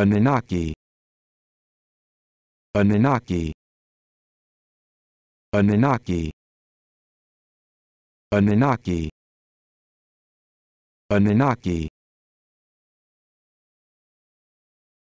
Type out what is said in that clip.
Anunnaki Anunnaki Anunnaki Anunnaki Anunnaki